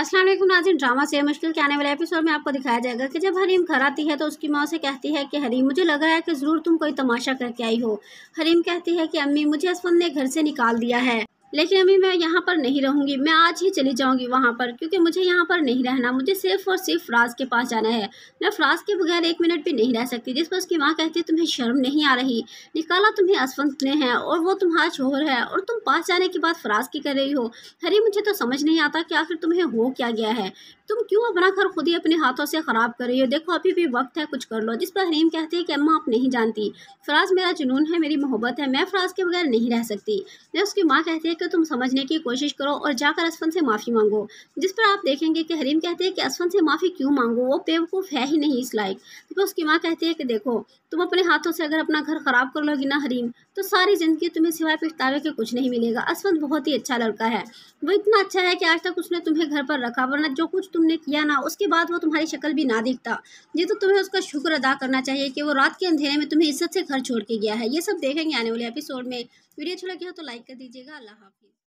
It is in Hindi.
अस्सलाम वालेकुम नाजिन ड्रामा से मुश्किल के आने वाले एपिसोड में आपको दिखाया जाएगा कि जब हरीम घर आती है तो उसकी माँ से कहती है कि हरीम मुझे लग रहा है कि ज़रूर तुम कोई तमाशा करके आई हो हरीम कहती है कि अम्मी मुझे असफन ने घर से निकाल दिया है लेकिन अभी मैं यहाँ पर नहीं रहूँगी मैं आज ही चली जाऊँगी वहाँ पर क्योंकि मुझे यहाँ पर नहीं रहना मुझे सिर्फ और सिर्फ फ्राज के पास जाना है मैं फ्राज के बगैर एक मिनट भी नहीं रह सकती जिस पर उसकी माँ कहती है तुम्हें शर्म नहीं आ रही निकाला तुम्हें असफंत ने है और वो तुम्हारा शोहर है और तुम पास जाने के बाद फ्राज की कर रही हो हरी मुझे तो समझ नहीं आता कि आखिर तुम्हें हो क्या गया है तुम क्यों अपना घर खुद ही अपने हाथों से ख़राब कर रही हो देखो अभी भी वक्त है कुछ कर लो जिस पर हरीम कहती है कि अम्मा आप नहीं जानती फ्राज मेरा जुनून है मेरी मोहब्बत है मैं फ्राज के बगैर नहीं रह सकती मैं उसकी माँ कहती है तो तुम समझने की कोशिश करो और जाकर असफन से माफ़ी मांगो जिस पर आप देखेंगे कि हरीम कहते हैं कि असफन से माफ़ी क्यों मांगो वो बेवकूफ़ है ही नहीं इस लायक तो उसकी माँ कहती है कि देखो तुम अपने हाथों से अगर अपना घर ख़राब कर लोगी ना हरीम तो सारी ज़िंदगी तुम्हें सिवाय पछतावे के कुछ नहीं मिलेगा असवंत बहुत ही अच्छा लड़का है वो इतना अच्छा है कि आज तक उसने तुम्हें घर पर रखा वरना जो कुछ तुमने किया ना उसके बाद वो तुम्हारी शक्ल भी ना दिखता ये तो तुम्हें उसका शुक्र अदा करना चाहिए कि वो रात के अंधेरे में तुम्हें इज्जत से घर छोड़ के गया है ये सब देखेंगे आने वाले एपिसोड में वीडियो अच्छा लगे हो तो लाइक कर दीजिएगा अल्लाह हाफिज़